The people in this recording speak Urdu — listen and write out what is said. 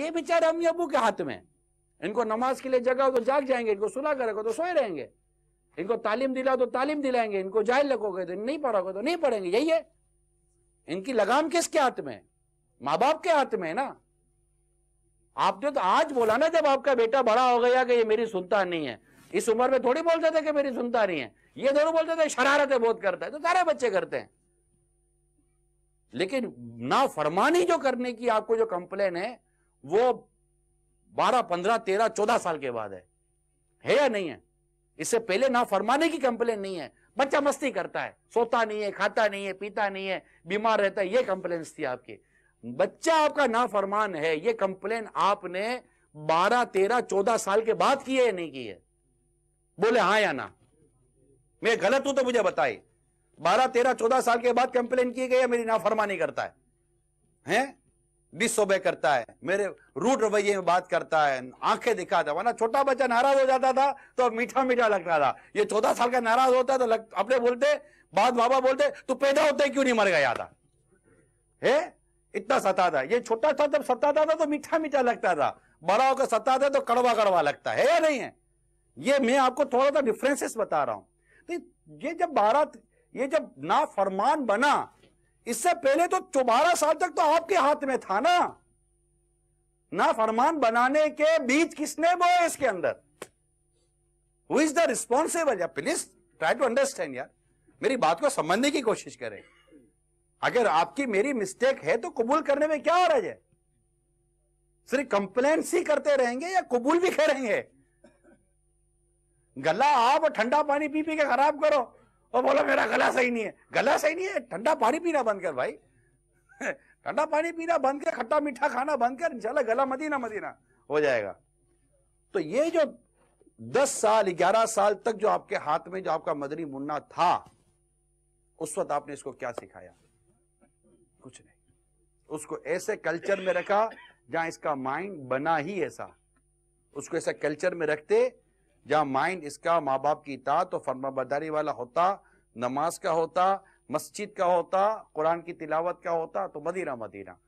یہ بیچارے امی ابو کے ہاتھ میں ان کو نماز کے لیے جگہ تو جاگ جائیں گے ان کو تو سوئے رہیں گے ان کو تعلیم دلا تو تعلیم دلائیں گے ان کو لگو گے تو نہیں تو نہیں پڑھیں گے یہی ہے ان کی لگام کس کے کے ہاتھ ہاتھ میں میں ماں باپ ہے نا آپ نے تو آج بولا نا جب آپ کا بیٹا بڑا ہو گیا کہ یہ میری سنتا نہیں ہے اس عمر میں تھوڑی بولتے تھے کہ میری سنتا نہیں ہے یہ تھوڑا بولتے تھے شرارت بہت کرتا ہے تو سارے بچے کرتے ہیں لیکن نافرمانی جو کرنے کی آپ کو جو کمپلین ہے وہ بارہ پندرہ تیرہ چودہ سال کے بعد ہے ہے یا نہیں ہے اس سے پہلے نہ فرمانے کی کمپلین نہیں ہے بچہ مستی کرتا ہے سوتا نہیں ہے کھاتا نہیں ہے پیتا نہیں ہے بیمار رہتا ہے یہ کمپلینس تھی آپ آپ بچہ کا فرمان ہے یہ کمپلین آپ نے بارہ تیرہ چودہ سال کے بعد کی ہے یا نہیں کی ہے بولے ہاں یا نہ میں غلط ہوں تو مجھے بتائی بارہ تیرہ چودہ سال کے بعد کمپلین کی گئی ہے میری نافرمانی کرتا ہے ڈس اوبے کرتا ہے میرے روٹ رویے میں بات کرتا ہے آنکھیں دکھاتا ہے ورنہ چھوٹا بچہ ناراض ہو جاتا تھا تو میٹھا میٹھا لگتا تھا یہ چودہ سال کا ناراض ہوتا ہے تو اپنے بولتے بعد بابا بولتے تو پیدا ہوتے کیوں نہیں مر گیا تھا ہے اتنا ستا تھا یہ چھوٹا تھا جب ستا تھا تو میٹھا میٹھا لگتا تھا بڑا ہو کے ستا تھا تو کڑوا کڑوا لگتا ہے یا نہیں ہے یہ میں آپ کو تھوڑا سا ڈفرینس بتا رہا ہوں یہ جب بھارت یہ جب نافرمان بنا اس سے پہلے تو چوبارہ سال تک تو آپ کے ہاتھ میں تھا نا نہ فرمان بنانے کے بیچ کس نے بوئے اس کے اندر ہو responsible please try to understand یار میری بات کو سمجھنے کی کوشش کریں اگر آپ کی میری مسٹیک ہے تو قبول کرنے میں کیا ہو رہا ہے صرف کمپلینٹس ہی کرتے رہیں گے یا قبول بھی کریں گے گلہ گلا آپ اور ٹھنڈا پانی پی پی کے خراب کرو بولا میرا گلا صحیح نہیں ہے گلا صحیح نہیں ہے ٹھنڈا پانی پینا بند کر بھائی ٹھنڈا پانی پینا بند کر کھٹا میٹھا کھانا بند کر گلا مدینہ مدینہ ہو جائے گا تو یہ جو دس سال گیارہ سال تک جو آپ کے ہاتھ میں جو آپ کا مدنی منا تھا اس وقت آپ نے اس کو کیا سکھایا کچھ نہیں اس کو ایسے کلچر میں رکھا جہاں اس کا مائنڈ بنا ہی ایسا اس کو ایسے کلچر میں رکھتے جہاں مائنڈ اس کا ماں باپ کی اطاعت اور فرما برداری والا ہوتا نماز کا ہوتا مسجد کا ہوتا قرآن کی تلاوت کا ہوتا تو مدینہ مدینہ